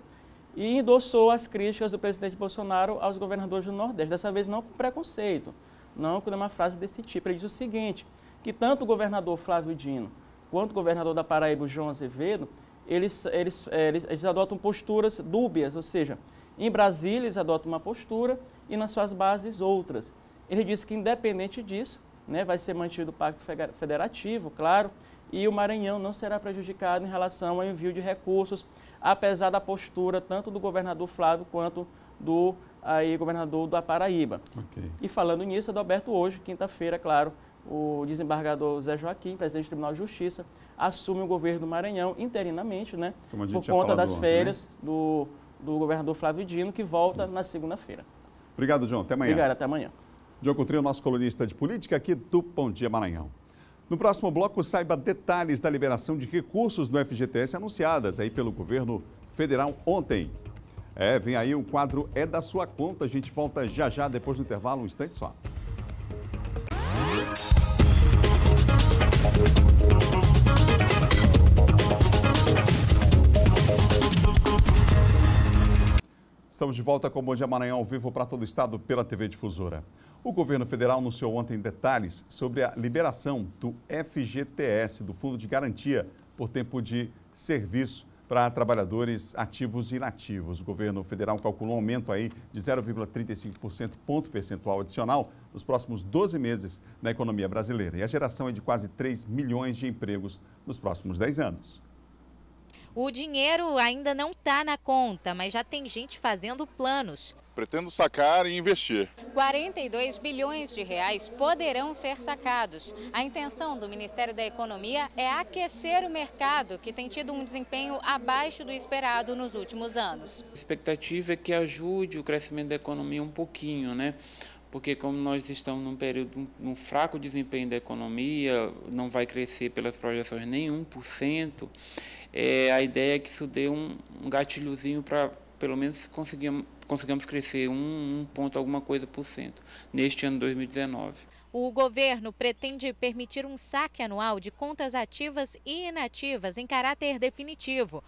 e endossou as críticas do presidente Bolsonaro aos governadores do Nordeste, dessa vez não com preconceito não, quando é uma frase desse tipo. Ele diz o seguinte, que tanto o governador Flávio Dino quanto o governador da Paraíba, João Azevedo, eles, eles, eh, eles, eles adotam posturas dúbias, ou seja, em Brasília eles adotam uma postura e nas suas bases outras. Ele disse que independente disso, né, vai ser mantido o Pacto Federativo, claro, e o Maranhão não será prejudicado em relação ao envio de recursos, apesar da postura tanto do governador Flávio quanto do aí, governador da Paraíba. Okay. E falando nisso, Adalberto, hoje, quinta-feira, claro, o desembargador Zé Joaquim, presidente do Tribunal de Justiça, assume o governo do Maranhão interinamente, né? Por conta das né? férias né? do, do governador Flávio Dino, que volta Isso. na segunda-feira. Obrigado, João. Até amanhã. Obrigado, até amanhã. João Coutinho nosso colunista de política aqui do Bom Dia Maranhão. No próximo bloco, saiba detalhes da liberação de recursos do FGTS anunciadas aí pelo governo federal ontem. É, vem aí o quadro É da Sua Conta. A gente volta já já depois do intervalo, um instante só. Estamos de volta com o Bom Dia Maranhão ao vivo para todo o estado pela TV Difusora. O governo federal anunciou ontem detalhes sobre a liberação do FGTS, do Fundo de Garantia por Tempo de Serviço, para trabalhadores ativos e inativos. O governo federal calculou um aumento aí de 0,35% ponto percentual adicional nos próximos 12 meses na economia brasileira. E a geração é de quase 3 milhões de empregos nos próximos 10 anos. O dinheiro ainda não está na conta, mas já tem gente fazendo planos. Pretendo sacar e investir. 42 bilhões de reais poderão ser sacados. A intenção do Ministério da Economia é aquecer o mercado, que tem tido um desempenho abaixo do esperado nos últimos anos. A expectativa é que ajude o crescimento da economia um pouquinho, né? porque como nós estamos num período, num fraco desempenho da economia, não vai crescer pelas projeções nem 1%, é, a ideia é que isso dê um, um gatilhozinho para pelo menos conseguimos, conseguimos crescer um, um ponto alguma coisa por cento neste ano 2019. O governo pretende permitir um saque anual de contas ativas e inativas em caráter definitivo.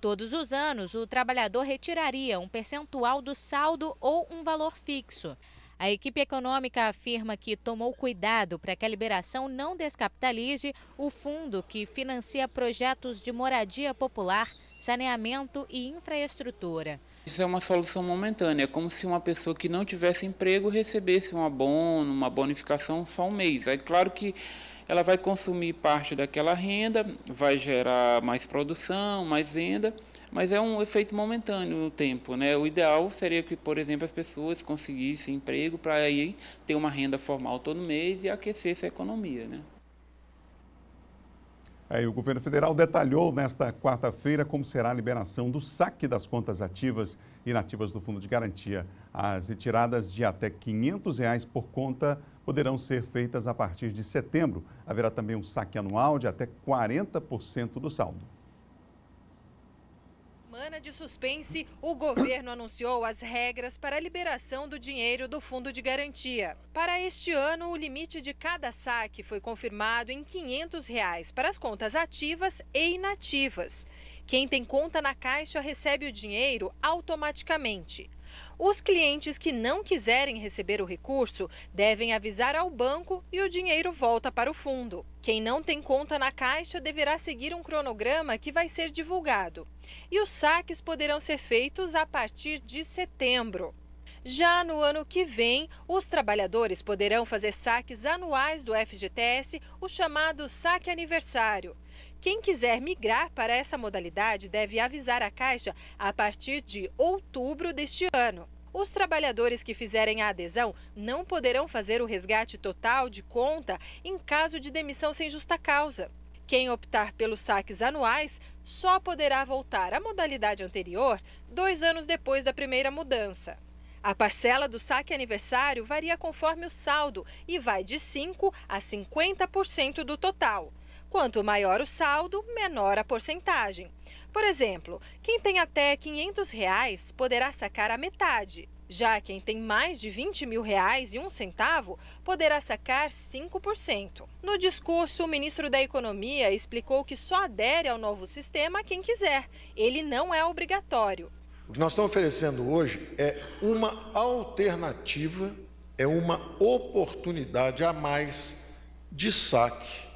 Todos os anos, o trabalhador retiraria um percentual do saldo ou um valor fixo. A equipe econômica afirma que tomou cuidado para que a liberação não descapitalize o fundo que financia projetos de moradia popular, saneamento e infraestrutura. Isso é uma solução momentânea, é como se uma pessoa que não tivesse emprego recebesse um abono, uma bonificação só um mês. É claro que ela vai consumir parte daquela renda, vai gerar mais produção, mais venda, mas é um efeito momentâneo no tempo, né? O ideal seria que, por exemplo, as pessoas conseguissem emprego para aí ter uma renda formal todo mês e aquecer essa economia, né? Aí, o governo federal detalhou nesta quarta-feira como será a liberação do saque das contas ativas e inativas do Fundo de Garantia. As retiradas de até R$ 500 reais por conta poderão ser feitas a partir de setembro. Haverá também um saque anual de até 40% do saldo semana de suspense, o governo anunciou as regras para a liberação do dinheiro do Fundo de Garantia. Para este ano, o limite de cada saque foi confirmado em R$ 500 reais para as contas ativas e inativas. Quem tem conta na Caixa recebe o dinheiro automaticamente. Os clientes que não quiserem receber o recurso devem avisar ao banco e o dinheiro volta para o fundo. Quem não tem conta na Caixa deverá seguir um cronograma que vai ser divulgado. E os saques poderão ser feitos a partir de setembro. Já no ano que vem, os trabalhadores poderão fazer saques anuais do FGTS, o chamado saque aniversário. Quem quiser migrar para essa modalidade deve avisar a Caixa a partir de outubro deste ano. Os trabalhadores que fizerem a adesão não poderão fazer o resgate total de conta em caso de demissão sem justa causa. Quem optar pelos saques anuais só poderá voltar à modalidade anterior dois anos depois da primeira mudança. A parcela do saque aniversário varia conforme o saldo e vai de 5% a 50% do total. Quanto maior o saldo, menor a porcentagem. Por exemplo, quem tem até R$ 500 reais poderá sacar a metade. Já quem tem mais de 20 mil reais e um centavo poderá sacar 5%. No discurso, o ministro da Economia explicou que só adere ao novo sistema quem quiser. Ele não é obrigatório. O que nós estamos oferecendo hoje é uma alternativa, é uma oportunidade a mais de saque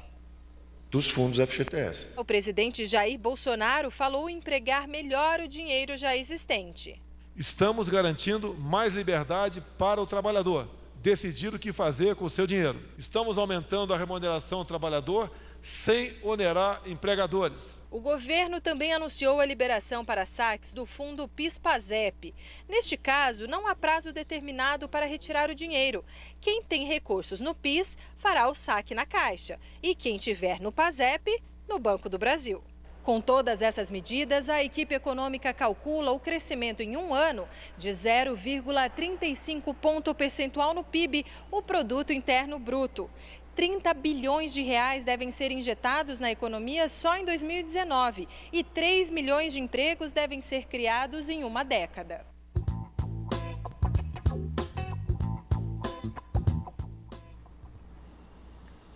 dos fundos FGTS. O presidente Jair Bolsonaro falou em empregar melhor o dinheiro já existente. Estamos garantindo mais liberdade para o trabalhador decidir o que fazer com o seu dinheiro. Estamos aumentando a remuneração do trabalhador sem onerar empregadores. O governo também anunciou a liberação para saques do fundo PIS-PASEP. Neste caso, não há prazo determinado para retirar o dinheiro. Quem tem recursos no PIS fará o saque na Caixa e quem tiver no PASEP, no Banco do Brasil. Com todas essas medidas, a equipe econômica calcula o crescimento em um ano de 0,35 ponto percentual no PIB, o Produto Interno Bruto. 30 bilhões de reais devem ser injetados na economia só em 2019 e 3 milhões de empregos devem ser criados em uma década.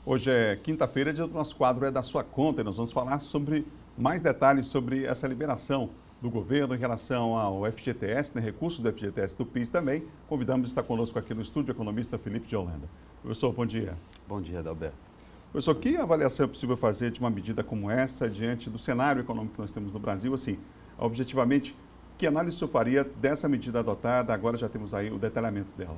Hoje é quinta-feira, é dia do nosso quadro é da sua conta e nós vamos falar sobre mais detalhes sobre essa liberação do governo em relação ao FGTS, né, recursos do FGTS do PIS também. Convidamos, está conosco aqui no estúdio, o economista Felipe de Holanda. Professor, bom dia. Bom dia, Adalberto. Professor, que avaliação é possível fazer de uma medida como essa diante do cenário econômico que nós temos no Brasil? Assim, objetivamente, que análise você faria dessa medida adotada? Agora já temos aí o detalhamento dela.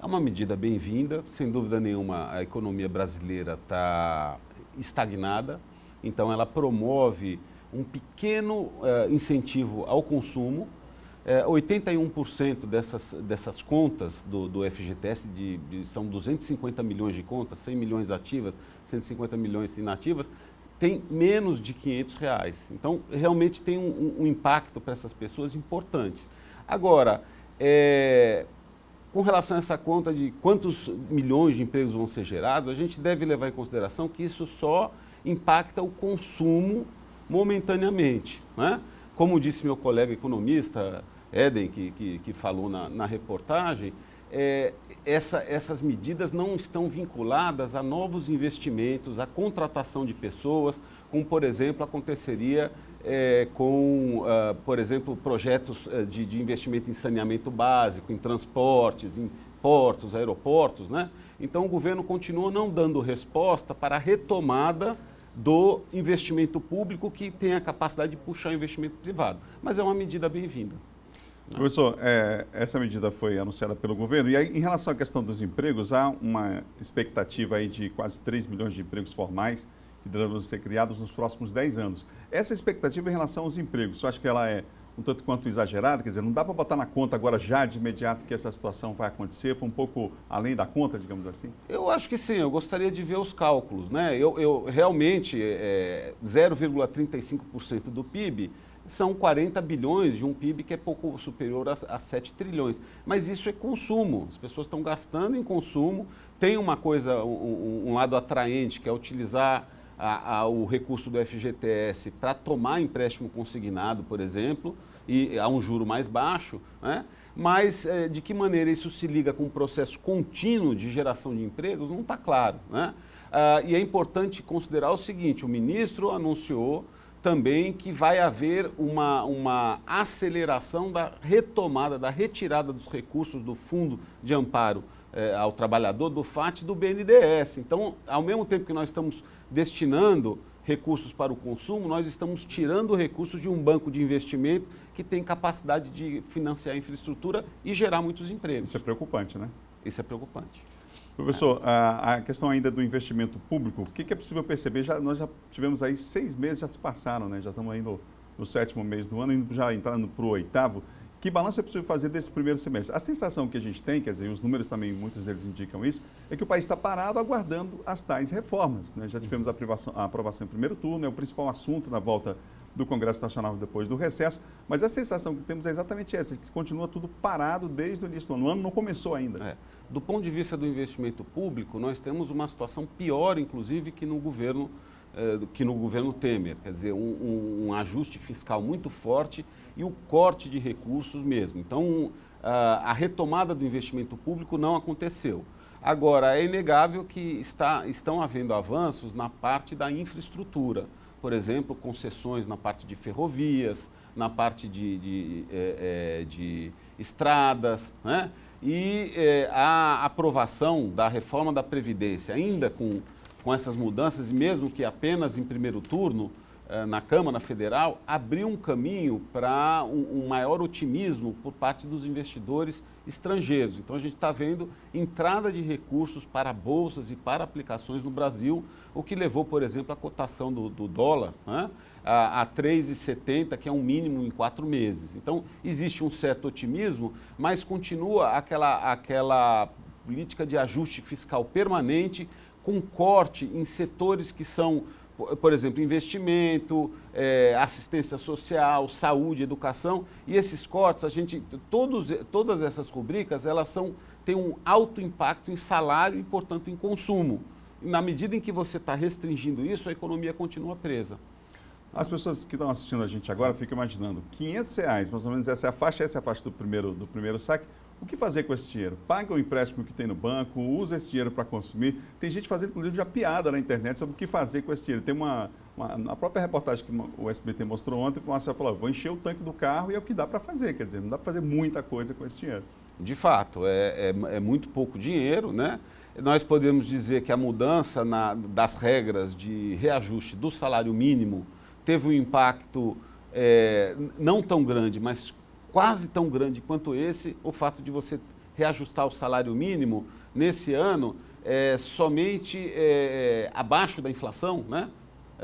É uma medida bem-vinda, sem dúvida nenhuma a economia brasileira está estagnada, então ela promove um pequeno uh, incentivo ao consumo. Uh, eh, 81% dessas, dessas contas do, do FGTS, de, de, são 250 milhões de contas, 100 milhões ativas, 150 milhões inativas, tem menos de 500 reais. Então, realmente tem um, um impacto para essas pessoas importante. Agora, é, com relação a essa conta de quantos milhões de empregos vão ser gerados, a gente deve levar em consideração que isso só impacta o consumo momentaneamente. Né? Como disse meu colega economista, Eden, que, que, que falou na, na reportagem, é, essa, essas medidas não estão vinculadas a novos investimentos, a contratação de pessoas, como, por exemplo, aconteceria é, com, ah, por exemplo, projetos eh, de, de, investimento em saneamento básico, em transportes, em portos, aeroportos. Né? Então, o governo continua não dando resposta para a retomada do investimento público que tem a capacidade de puxar o investimento privado. Mas é uma medida bem-vinda. Né? Professor, é, essa medida foi anunciada pelo governo. E aí, em relação à questão dos empregos, há uma expectativa aí de quase 3 milhões de empregos formais que deverão ser criados nos próximos 10 anos. Essa expectativa em relação aos empregos, eu acho que ela é um tanto quanto exagerada, quer dizer, não dá para botar na conta agora já de imediato que essa situação vai acontecer, foi um pouco além da conta, digamos assim? Eu acho que sim, eu gostaria de ver os cálculos, né? Eu, eu realmente, é, 0,35% é, do PIB são 40 bilhões de um PIB que é pouco superior a, a 7 trilhões. Mas isso é consumo, as pessoas estão gastando em consumo, tem uma coisa, um, um lado atraente, que é utilizar a, a, o recurso do FGTS para tomar empréstimo consignado, por exemplo, e a um juro mais baixo, né? mas é, de que maneira isso se liga com um processo contínuo de geração de empregos não está claro. Né? Ah, e é importante considerar o seguinte: o ministro anunciou também que vai haver uma, uma aceleração da retomada, da retirada dos recursos do fundo de amparo é, ao trabalhador do FAT e do BNDES. Então, ao mesmo tempo que nós estamos destinando recursos para o consumo, nós estamos tirando recursos de um banco de investimento que tem capacidade de financiar a infraestrutura e gerar muitos empregos. Isso é preocupante, né? Isso é preocupante. Professor, a, questão ainda do investimento público, o que, é possível perceber? Já, nós já tivemos aí seis meses, já se passaram, né? Já estamos aí no, no sétimo mês do ano, já entrando para o oitavo. Que balanço é possível fazer desse primeiro semestre? A sensação que a gente tem, quer dizer, os números também, muitos deles indicam isso, é que o país está parado aguardando as tais reformas. Né? Já tivemos a, aprovação, a aprovação em primeiro turno, é o principal assunto na volta do Congresso Nacional depois do recesso, mas a sensação que temos é exatamente essa, que continua tudo parado desde o início do ano. O ano não começou ainda. É. Do ponto de vista do investimento público, nós temos uma situação pior, inclusive, que no governo eh, que no governo Temer, quer dizer, um, um, um ajuste fiscal muito forte e o corte de recursos mesmo. Então, a retomada do investimento público não aconteceu. Agora, é inegável que está, estão havendo avanços na parte da infraestrutura. Por exemplo, concessões na parte de ferrovias, na parte de, de, de, é, é, de estradas, né? e é, a aprovação da reforma da Previdência, ainda com, com essas mudanças, mesmo que apenas em primeiro turno, eh, na Câmara Federal abriu um caminho para um, um, maior otimismo por parte dos investidores estrangeiros. Então, a gente está vendo entrada de recursos para bolsas e para aplicações no Brasil, o que levou, por exemplo, a cotação do, do dólar né, a, a 3,70, que é um mínimo em quatro meses. Então, existe um certo otimismo, mas continua aquela, aquela política de ajuste fiscal permanente com corte em setores que são por exemplo, investimento, é, assistência social, saúde, educação, e esses cortes, a gente, todos, todas essas rubricas, elas são, têm um alto impacto em salário e, portanto, em consumo. E na medida em que você está restringindo isso, a economia continua presa. As pessoas que estão assistindo a gente agora ficam imaginando, 500 reais, mais ou menos essa é a faixa, essa é a faixa do primeiro, do primeiro saque, o que fazer com esse dinheiro? Paga o empréstimo que tem no banco, usa esse dinheiro para consumir. Tem gente fazendo, inclusive, já piada na internet sobre o que fazer com esse dinheiro. Tem uma. uma própria reportagem que o SBT mostrou ontem, o Marcelo falou: ah, vou encher o tanque do carro e é o que dá para fazer. Quer dizer, não dá para fazer muita coisa com esse dinheiro. De fato, é, é, é, muito pouco dinheiro, né? Nós podemos dizer que a mudança na, das regras de reajuste do salário mínimo teve um impacto é, não tão grande, mas quase tão grande quanto esse, o fato de você reajustar o salário mínimo nesse ano é, somente é, é abaixo da inflação, né? Uh,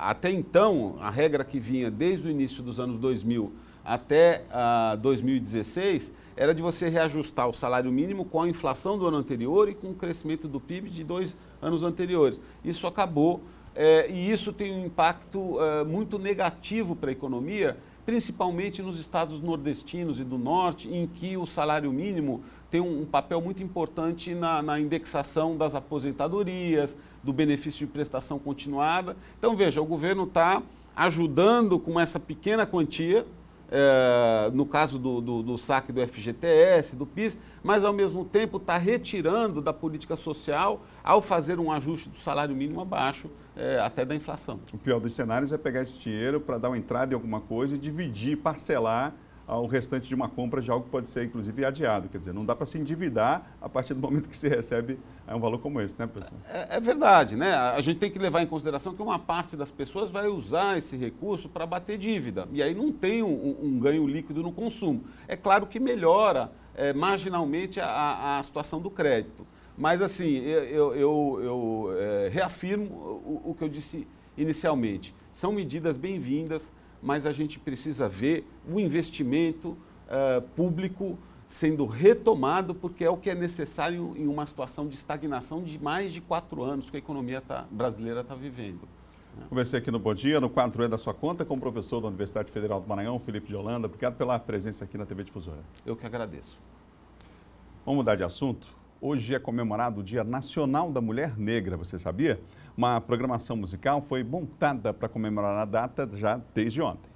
até então, a regra que vinha desde o início dos anos 2000 até uh, ah, 2016 era de você reajustar o salário mínimo com a inflação do ano anterior e com o crescimento do PIB de dois anos anteriores. Isso acabou é, e isso tem um impacto muito negativo para a economia, principalmente nos estados nordestinos e do norte, em que o salário mínimo tem um, um papel muito importante na, na, indexação das aposentadorias, do benefício de prestação continuada. Então, veja, o governo está ajudando com essa pequena quantia, é, no caso do, do, do saque do FGTS, do PIS, mas ao mesmo tempo está retirando da política social ao fazer um ajuste do salário mínimo abaixo é, até da inflação. O pior dos cenários é pegar esse dinheiro para dar uma entrada em alguma coisa e dividir, parcelar ao ah, restante de uma compra de algo que pode ser, inclusive, adiado. Quer dizer, não dá para se endividar a partir do momento que se recebe é, um valor como esse, né, pessoal? É, é, é, verdade, né? A gente tem que levar em consideração que uma parte das pessoas vai usar esse recurso para bater dívida. E aí não tem um, um, ganho líquido no consumo. É claro que melhora é, marginalmente a, a situação do crédito. Mas, assim, eu, eu, eu é, reafirmo o, o que eu disse inicialmente. São medidas bem-vindas, mas a gente precisa ver o investimento é, público sendo retomado, porque é o que é necessário em uma situação de estagnação de mais de quatro anos que a economia tá, brasileira está vivendo. Né? Conversei aqui no Bom Dia, no 4E é da sua conta, com o professor da Universidade Federal do Maranhão, Felipe de Holanda. Obrigado pela presença aqui na TV Difusora. Eu que agradeço. Vamos mudar de assunto? Hoje é comemorado o Dia Nacional da Mulher Negra, você sabia? Uma programação musical foi montada para comemorar a data já desde ontem.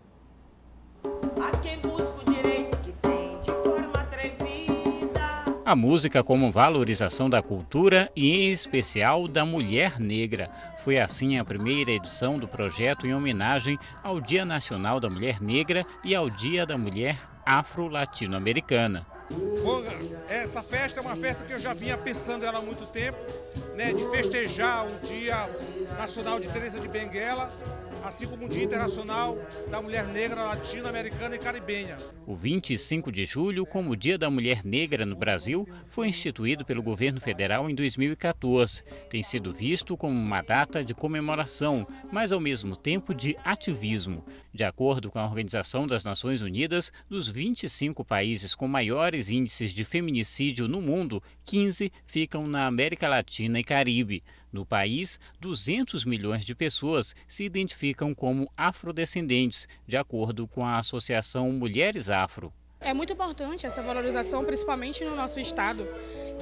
A música como valorização da cultura e, em especial, da mulher negra. Foi assim a primeira edição do projeto em homenagem ao Dia Nacional da Mulher Negra e ao Dia da Mulher Afro-Latino-Americana. Essa festa é uma festa que eu já vinha pensando ela há muito tempo, né, de festejar o Dia Nacional de Teresa de Benguela assim como o Dia Internacional da Mulher Negra Latino-Americana e Caribenha. O 25 de julho, como Dia da Mulher Negra no Brasil, foi instituído pelo governo federal em 2014. Tem sido visto como uma data de comemoração, mas ao mesmo tempo de ativismo. De acordo com a Organização das Nações Unidas, dos 25 países com maiores índices de feminicídio no mundo, 15 ficam na América Latina e Caribe. No país, 200 milhões de pessoas se identificam como afrodescendentes, de acordo com a Associação Mulheres Afro. É muito importante essa valorização, principalmente no nosso estado,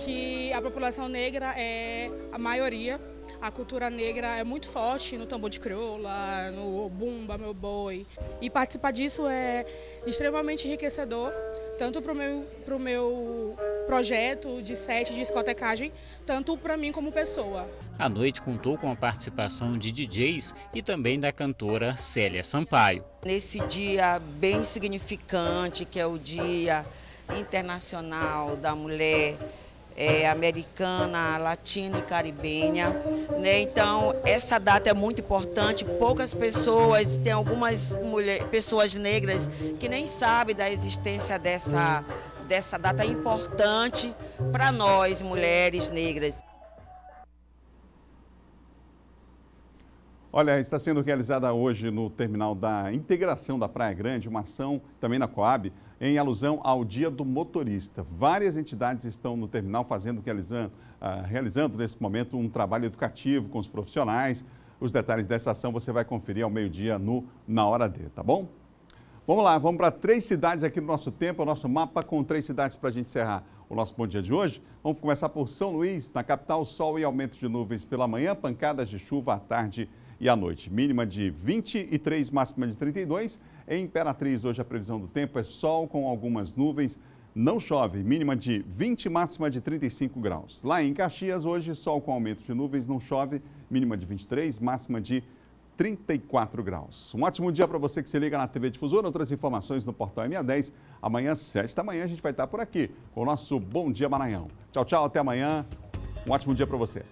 que a população negra é a maioria. A cultura negra é muito forte no tambor de crioula, no bumba, meu boi. E participar disso é extremamente enriquecedor tanto para o meu, pro meu projeto de set de discotecagem, tanto para mim como pessoa. A noite contou com a participação de DJs e também da cantora Célia Sampaio. Nesse dia bem significante, que é o Dia Internacional da Mulher, é, americana, latina e caribenha. Né? Então, essa data é muito importante. Poucas pessoas, tem algumas mulher, pessoas negras que nem sabem da existência dessa, dessa data importante para nós, mulheres negras. Olha, está sendo realizada hoje no terminal da integração da Praia Grande uma ação também na Coab em alusão ao Dia do Motorista. Várias entidades estão no terminal fazendo, realizando, ah, realizando nesse momento um trabalho educativo com os profissionais. Os detalhes dessa ação você vai conferir ao meio-dia no Na Hora D, tá bom? Vamos lá, vamos para três cidades aqui no nosso tempo, o nosso mapa com três cidades para a gente encerrar o nosso bom dia de hoje. Vamos começar por São Luís, na capital, sol e aumento de nuvens pela manhã, pancadas de chuva à tarde e à noite. Mínima de 23, máxima de 32. Em Imperatriz, hoje a previsão do tempo é sol com algumas nuvens. Não chove, mínima de 20, máxima de 35 graus. Lá em Caxias, hoje, sol com aumento de nuvens, não chove, mínima de 23, máxima de 34 graus. Um ótimo dia para você que se liga na TV Difusora. Outras informações no portal MA10. Amanhã, 7 da manhã, a gente vai estar por aqui com o nosso Bom Dia Maranhão. Tchau, tchau, até amanhã. Um ótimo dia para você.